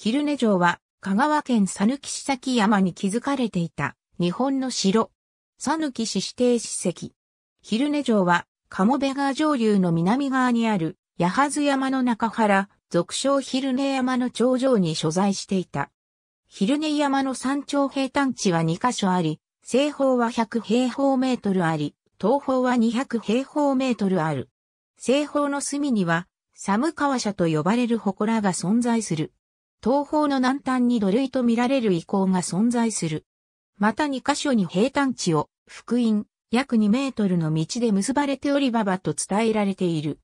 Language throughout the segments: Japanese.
昼寝城は、香川県佐抜市崎山に築かれていた、日本の城。佐抜市指定史跡。昼寝城は、鴨部川上流の南側にある、八幡山の中原、俗称昼寝山の頂上に所在していた。昼寝山の山頂平坦地は2カ所あり、西方は100平方メートルあり、東方は200平方メートルある。西方の隅には、寒川社と呼ばれる祠が存在する。東方の南端に土塁と見られる遺構が存在する。また2カ所に平坦地を、福音、約2メートルの道で結ばれておりばばと伝えられている。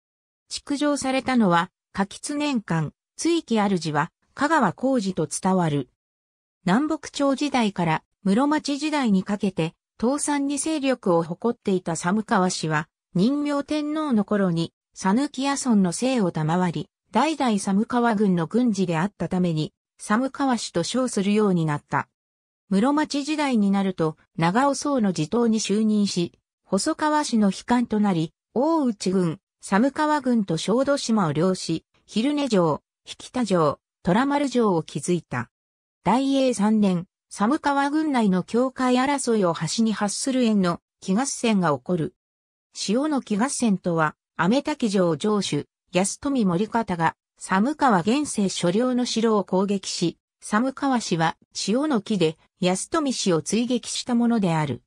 築城されたのは、柿津年間、追記主は、香川工事と伝わる。南北朝時代から室町時代にかけて、東山に勢力を誇っていた寒川氏は、人明天皇の頃に、讃岐屋村の姓を賜り、代々寒川軍の軍事であったために、寒川氏と称するようになった。室町時代になると、長尾僧の地頭に就任し、細川氏の悲観となり、大内軍、寒川軍と小豆島を領し、昼寝城、引田城、虎丸城を築いた。大英3年、寒川軍内の境界争いを端に発する縁の気合戦が起こる。潮の気合戦とは、雨滝城城主、安富森方が、寒川現世所領の城を攻撃し、寒川氏は塩の木で安富氏を追撃したものである。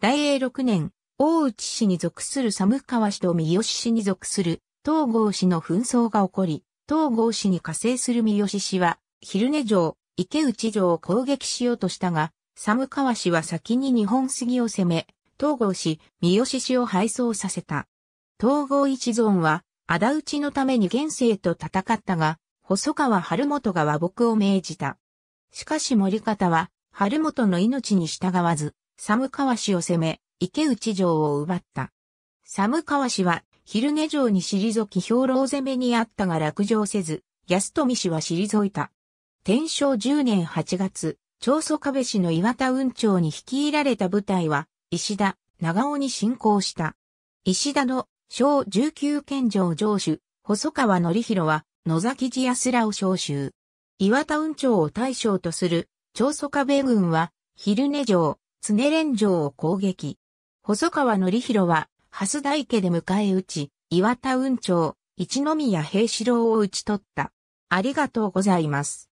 大英6年、大内氏に属する寒川氏と三好氏に属する東郷氏の紛争が起こり、東郷氏に加勢する三好氏は、昼寝城、池内城を攻撃しようとしたが、寒川氏は先に日本杉を攻め、東郷氏、三好氏を敗走させた。東郷一存は、仇討ちのために現世と戦ったが、細川春元が和睦を命じた。しかし森方は、春元の命に従わず、寒川氏を攻め、池内城を奪った。寒川氏は、昼寝城に退き兵糧攻めにあったが落城せず、安富氏は退いた。天正10年8月、長宗壁氏の岩田雲長に率いられた部隊は、石田、長尾に侵攻した。石田の小19県城城主、細川則弘は、野崎寺安らを召集。岩田運長を大将とする、長祖壁軍は、昼寝城、常連城を攻撃。細川則弘は、蓮大家で迎え撃ち、岩田運長、一宮平四郎を討ち取った。ありがとうございます。